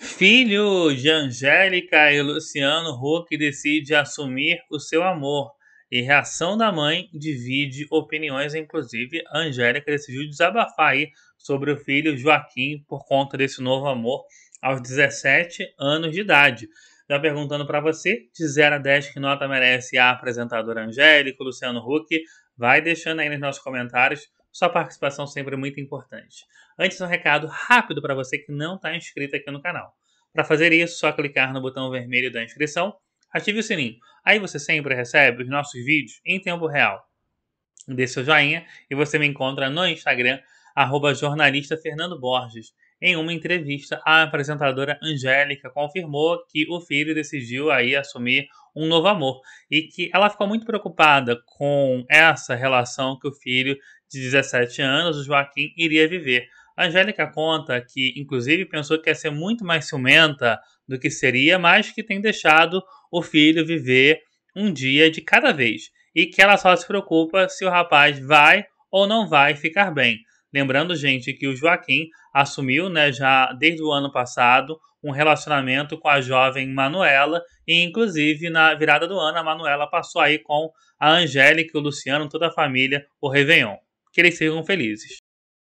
Filho de Angélica e Luciano Huck decide assumir o seu amor. E reação da mãe divide opiniões, inclusive a Angélica decidiu desabafar aí sobre o filho Joaquim por conta desse novo amor aos 17 anos de idade. Já perguntando para você, de 0 a 10, que nota merece a apresentadora Angélica, Luciano Huck? Vai deixando aí nos nossos comentários sua participação sempre é muito importante. Antes, um recado rápido para você que não está inscrito aqui no canal. Para fazer isso, só clicar no botão vermelho da inscrição, ative o sininho. Aí você sempre recebe os nossos vídeos em tempo real. Dê seu joinha e você me encontra no Instagram, jornalista Fernando Borges. Em uma entrevista, a apresentadora Angélica confirmou que o filho decidiu aí assumir um novo amor e que ela ficou muito preocupada com essa relação que o filho de 17 anos, o Joaquim, iria viver. A Angélica conta que, inclusive, pensou que ia ser muito mais ciumenta do que seria, mas que tem deixado o filho viver um dia de cada vez e que ela só se preocupa se o rapaz vai ou não vai ficar bem. Lembrando, gente, que o Joaquim assumiu, né, já desde o ano passado, um relacionamento com a jovem Manuela e, inclusive, na virada do ano, a Manuela passou aí com a Angélica, o Luciano, toda a família, o Réveillon. Que eles sejam felizes.